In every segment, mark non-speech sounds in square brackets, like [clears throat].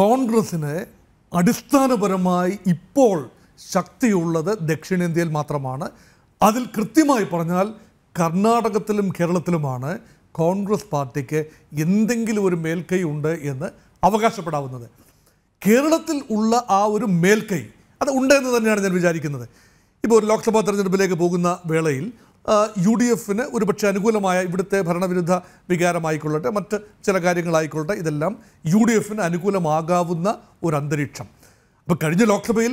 കോൺഗ്രസ്സിന് അടിസ്ഥാനപരമായി ഇപ്പോൾ ശക്തിയുള്ളത് ദക്ഷിണേന്ത്യയിൽ മാത്രമാണ് അതിൽ കൃത്യമായി പറഞ്ഞാൽ കർണാടകത്തിലും കേരളത്തിലുമാണ് കോൺഗ്രസ് പാർട്ടിക്ക് എന്തെങ്കിലും ഒരു മേൽക്കൈ ഉണ്ട് എന്ന് അവകാശപ്പെടാവുന്നത് കേരളത്തിൽ ഉള്ള ആ ഒരു മേൽക്കൈ അത് ഉണ്ടെന്ന് തന്നെയാണ് ഞാൻ വിചാരിക്കുന്നത് ഇപ്പോൾ ഒരു ലോക്സഭാ തെരഞ്ഞെടുപ്പിലേക്ക് പോകുന്ന വേളയിൽ യു ഡി എഫിന് ഒരുപക്ഷെ അനുകൂലമായ ഇവിടുത്തെ ഭരണവിരുദ്ധ വികാരമായിക്കൊള്ളട്ടെ മറ്റ് ചില കാര്യങ്ങളായിക്കൊള്ളട്ടെ ഇതെല്ലാം യു ഡി എഫിന് അനുകൂലമാകാവുന്ന ഒരു അന്തരീക്ഷം അപ്പോൾ കഴിഞ്ഞ ലോക്സഭയിൽ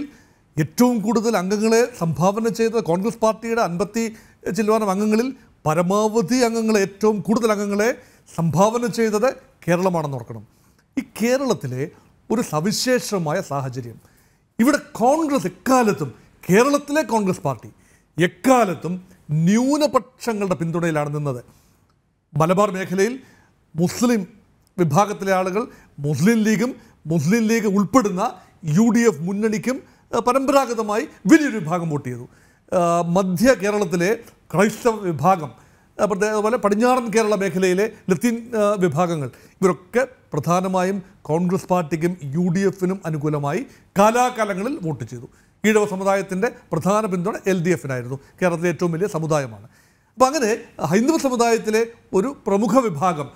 ഏറ്റവും കൂടുതൽ അംഗങ്ങളെ സംഭാവന ചെയ്ത കോൺഗ്രസ് പാർട്ടിയുടെ അൻപത്തി ചിലവാനം അംഗങ്ങളിൽ പരമാവധി അംഗങ്ങളെ ഏറ്റവും കൂടുതൽ അംഗങ്ങളെ സംഭാവന ചെയ്തത് കേരളമാണെന്ന് ഓർക്കണം ഈ കേരളത്തിലെ ഒരു സവിശേഷമായ സാഹചര്യം ഇവിടെ കോൺഗ്രസ് എക്കാലത്തും കേരളത്തിലെ കോൺഗ്രസ് പാർട്ടി എക്കാലത്തും ന്യൂനപക്ഷങ്ങളുടെ പിന്തുണയിലാണ് നിന്നത് മലബാർ മേഖലയിൽ മുസ്ലിം വിഭാഗത്തിലെ ആളുകൾ മുസ്ലിം ലീഗും മുസ്ലിം ലീഗ് ഉൾപ്പെടുന്ന യു ഡി എഫ് മുന്നണിക്കും പരമ്പരാഗതമായി വലിയൊരു വിഭാഗം വോട്ട് ചെയ്തു മധ്യ കേരളത്തിലെ ക്രൈസ്തവ വിഭാഗം അതുപോലെ പടിഞ്ഞാറൻ കേരള മേഖലയിലെ ലത്തീൻ വിഭാഗങ്ങൾ ഇവരൊക്കെ പ്രധാനമായും കോൺഗ്രസ് പാർട്ടിക്കും യു ഡി എഫിനും അനുകൂലമായി കാലാകാലങ്ങളിൽ വോട്ട് ചെയ്തു ഈഴവ സമുദായത്തിൻ്റെ പ്രധാന പിന്തുണ എൽ ഡി എഫിനായിരുന്നു കേരളത്തിലെ ഏറ്റവും വലിയ സമുദായമാണ് അപ്പോൾ അങ്ങനെ ഹൈന്ദവ സമുദായത്തിലെ ഒരു പ്രമുഖ വിഭാഗം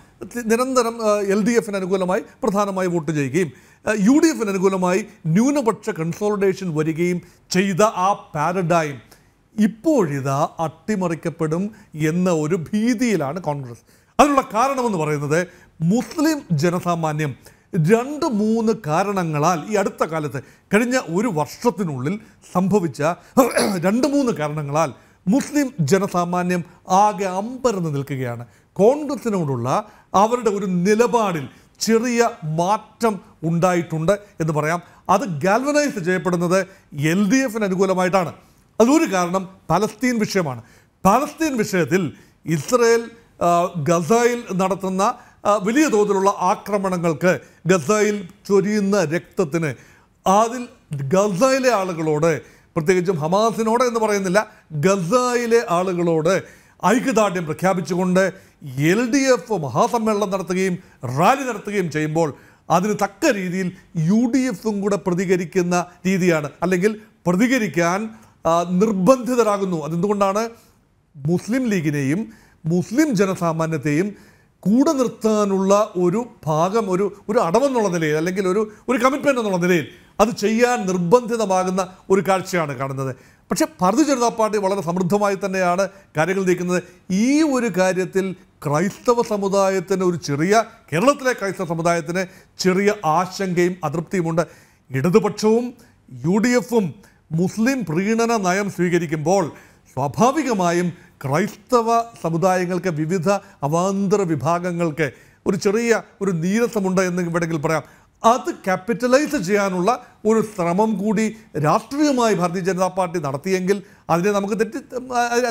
നിരന്തരം എൽ ഡി എഫിന് അനുകൂലമായി പ്രധാനമായി വോട്ട് ചെയ്യുകയും യു ഡി എഫിന് അനുകൂലമായി ന്യൂനപക്ഷ കൺസോളിഡേഷൻ വരികയും ചെയ്ത ആ പാരഡൈം ഇപ്പോഴിതാ അട്ടിമറിക്കപ്പെടും എന്ന ഒരു ഭീതിയിലാണ് കോൺഗ്രസ് അതിനുള്ള കാരണമെന്ന് പറയുന്നത് മുസ്ലിം ജനസാമാന്യം രണ്ട് മൂന്ന് കാരണങ്ങളാൽ ഈ അടുത്ത കാലത്ത് കഴിഞ്ഞ ഒരു വർഷത്തിനുള്ളിൽ സംഭവിച്ച [clears throat] രണ്ട് മൂന്ന് കാരണങ്ങളാൽ മുസ്ലിം ജനസാമാന്യം ആകെ അമ്പരന്ന് നിൽക്കുകയാണ് കോൺഗ്രസിനോടുള്ള അവരുടെ ഒരു നിലപാടിൽ ചെറിയ മാറ്റം ഉണ്ടായിട്ടുണ്ട് എന്ന് പറയാം അത് ഗാൽവനൈസ് ചെയ്യപ്പെടുന്നത് എൽ ഡി എഫിന് അനുകൂലമായിട്ടാണ് അതൊരു കാരണം പലസ്തീൻ വിഷയമാണ് പലസ്തീൻ വിഷയത്തിൽ ഇസ്രയേൽ ഗസയിൽ നടത്തുന്ന വലിയ തോതിലുള്ള ആക്രമണങ്ങൾക്ക് ഗസയിൽ ചൊരിയുന്ന രക്തത്തിന് അതിൽ ഗസയിലെ ആളുകളോട് പ്രത്യേകിച്ചും ഹമാസിനോട് എന്ന് പറയുന്നില്ല ഗസയിലെ ആളുകളോട് ഐക്യദാർഢ്യം പ്രഖ്യാപിച്ചുകൊണ്ട് എൽ ഡി എഫ് മഹാസമ്മേളനം നടത്തുകയും റാലി നടത്തുകയും ചെയ്യുമ്പോൾ അതിന് തക്ക രീതിയിൽ യു ഡി എഫും കൂടെ പ്രതികരിക്കുന്ന രീതിയാണ് അല്ലെങ്കിൽ പ്രതികരിക്കാൻ നിർബന്ധിതരാകുന്നു അതെന്തുകൊണ്ടാണ് മുസ്ലിം ലീഗിനെയും മുസ്ലിം ജനസാമാന്യത്തെയും കൂടെ നിർത്താനുള്ള ഒരു ഭാഗം ഒരു ഒരു അടവെന്നുള്ള നിലയിൽ അല്ലെങ്കിൽ ഒരു ഒരു കമ്മിറ്റ്മെൻ്റ് എന്നുള്ള നിലയിൽ അത് ചെയ്യാൻ നിർബന്ധിതമാകുന്ന ഒരു കാഴ്ചയാണ് കാണുന്നത് പക്ഷേ ഭാരതീയ ജനതാ പാർട്ടി വളരെ സമൃദ്ധമായി തന്നെയാണ് കാര്യങ്ങൾ നീക്കുന്നത് ഈ ഒരു കാര്യത്തിൽ ക്രൈസ്തവ സമുദായത്തിന് ഒരു ചെറിയ കേരളത്തിലെ ക്രൈസ്തവ സമുദായത്തിന് ചെറിയ ആശങ്കയും അതൃപ്തിയുമുണ്ട് ഇടതുപക്ഷവും യു ഡി എഫും മുസ്ലിം പ്രീണന നയം സ്വീകരിക്കുമ്പോൾ സ്വാഭാവികമായും ക്രൈസ്തവ സമുദായങ്ങൾക്ക് വിവിധ അവാന്തര വിഭാഗങ്ങൾക്ക് ഒരു ചെറിയ ഒരു നീരസമുണ്ട് എന്ന് വേണമെങ്കിൽ പറയാം അത് ക്യാപിറ്റലൈസ് ചെയ്യാനുള്ള ഒരു ശ്രമം കൂടി രാഷ്ട്രീയമായി ഭാരതീയ ജനതാ പാർട്ടി നടത്തിയെങ്കിൽ അതിനെ നമുക്ക് തെറ്റ്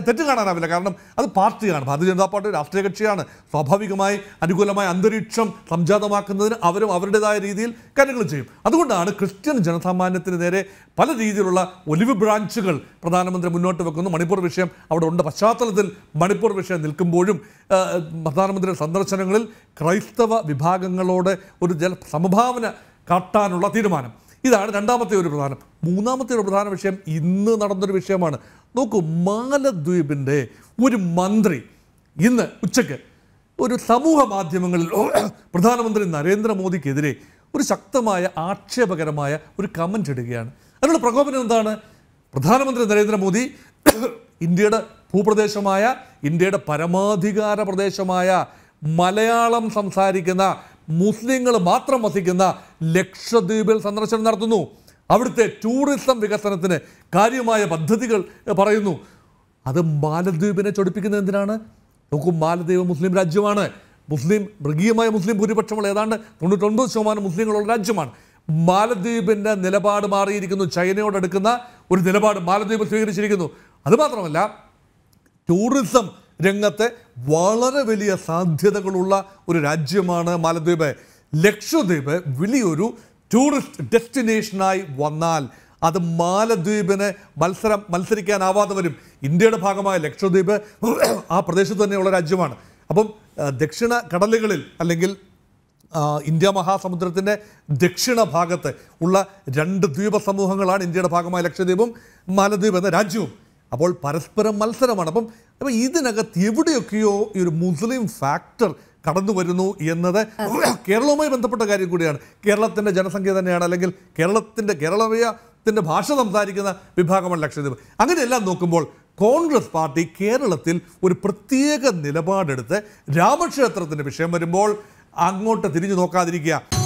തെറ്റ് കാണാനാവില്ല കാരണം അത് പാർട്ടിയാണ് ഭാരതീയ ജനതാ പാർട്ടി രാഷ്ട്രീയ കക്ഷിയാണ് സ്വാഭാവികമായി അനുകൂലമായ അന്തരീക്ഷം സംജാതമാക്കുന്നതിന് അവരും അവരുടേതായ രീതിയിൽ കാര്യങ്ങൾ ചെയ്യും അതുകൊണ്ടാണ് ക്രിസ്ത്യൻ ജനസാമാന്യത്തിന് നേരെ പല രീതിയിലുള്ള ഒലിവ് ബ്രാഞ്ചുകൾ പ്രധാനമന്ത്രി മുന്നോട്ട് വെക്കുന്നു മണിപ്പൂർ വിഷയം അവിടെ ഉണ്ട് പശ്ചാത്തലത്തിൽ മണിപ്പൂർ വിഷയം നിൽക്കുമ്പോഴും പ്രധാനമന്ത്രിയുടെ സന്ദർശനങ്ങളിൽ ക്രൈസ്തവ വിഭാഗങ്ങളോട് ഒരു ജല സംഭാവന കാട്ടാനുള്ള തീരുമാനം ഇതാണ് രണ്ടാമത്തെ ഒരു പ്രധാനം മൂന്നാമത്തെ ഒരു പ്രധാന വിഷയം ഇന്ന് നടന്നൊരു വിഷയമാണ് നോക്കൂ മാലദ്വീപിൻ്റെ ഒരു മന്ത്രി ഇന്ന് ഉച്ചയ്ക്ക് ഒരു സമൂഹ മാധ്യമങ്ങളിൽ പ്രധാനമന്ത്രി നരേന്ദ്രമോദിക്കെതിരെ ഒരു ശക്തമായ ആക്ഷേപകരമായ ഒരു കമൻ്റ് ഇടുകയാണ് അതിനുള്ള പ്രകോപനം എന്താണ് പ്രധാനമന്ത്രി നരേന്ദ്രമോദി ഇന്ത്യയുടെ ഭൂപ്രദേശമായ ഇന്ത്യയുടെ പരമാധികാര പ്രദേശമായ മലയാളം സംസാരിക്കുന്ന മുസ്ലിങ്ങൾ മാത്രം വസിക്കുന്ന ലക്ഷദ്വീപിൽ സന്ദർശനം നടത്തുന്നു അവിടുത്തെ ടൂറിസം വികസനത്തിന് കാര്യമായ പദ്ധതികൾ പറയുന്നു അത് മാലദ്വീപിനെ ചൊടിപ്പിക്കുന്നത് എന്തിനാണ് നോക്കും മാലദ്വീപ് മുസ്ലിം രാജ്യമാണ് മുസ്ലിം മൃഗീയമായ മുസ്ലിം ഭൂരിപക്ഷമുള്ള ഏതാണ്ട് തൊണ്ണൂറ്റൊൻപത് ശതമാനം മുസ്ലിങ്ങളുള്ള രാജ്യമാണ് മാലദ്വീപിൻ്റെ നിലപാട് മാറിയിരിക്കുന്നു അടുക്കുന്ന ഒരു നിലപാട് മാലദ്വീപ് സ്വീകരിച്ചിരിക്കുന്നു അതുമാത്രമല്ല ടൂറിസം രംഗത്തെ വളരെ വലിയ സാധ്യതകളുള്ള ഒരു രാജ്യമാണ് മാലദ്വീപ് ലക്ഷദ്വീപ് വലിയൊരു ടൂറിസ്റ്റ് ഡെസ്റ്റിനേഷനായി വന്നാൽ അത് മാലദ്വീപിന് മത്സരം മത്സരിക്കാനാവാതെ വരും ഇന്ത്യയുടെ ഭാഗമായ ലക്ഷദ്വീപ് ആ പ്രദേശത്ത് തന്നെയുള്ള രാജ്യമാണ് അപ്പം ദക്ഷിണ കടലുകളിൽ അല്ലെങ്കിൽ ഇന്ത്യ മഹാസമുദ്രത്തിൻ്റെ ദക്ഷിണ ഭാഗത്ത് ഉള്ള രണ്ട് ദ്വീപ സമൂഹങ്ങളാണ് ഇന്ത്യയുടെ ഭാഗമായ ലക്ഷദ്വീപും മാലദ്വീപ് എന്ന രാജ്യവും അപ്പോൾ പരസ്പരം മത്സരമാണ് അപ്പം അപ്പൊ ഇതിനകത്ത് എവിടെയൊക്കെയോ ഈ ഒരു മുസ്ലിം ഫാക്ടർ കടന്നു വരുന്നു എന്നത് കേരളവുമായി ബന്ധപ്പെട്ട കാര്യം കൂടിയാണ് കേരളത്തിന്റെ ജനസംഖ്യ തന്നെയാണ് അല്ലെങ്കിൽ കേരളത്തിന്റെ കേരളീയത്തിൻ്റെ ഭാഷ സംസാരിക്കുന്ന വിഭാഗമാണ് ലക്ഷദ്വീപ് അങ്ങനെയെല്ലാം നോക്കുമ്പോൾ കോൺഗ്രസ് പാർട്ടി കേരളത്തിൽ ഒരു പ്രത്യേക നിലപാടെടുത്ത് രാമക്ഷേത്രത്തിന്റെ വിഷയം വരുമ്പോൾ അങ്ങോട്ട് തിരിഞ്ഞു നോക്കാതിരിക്കുക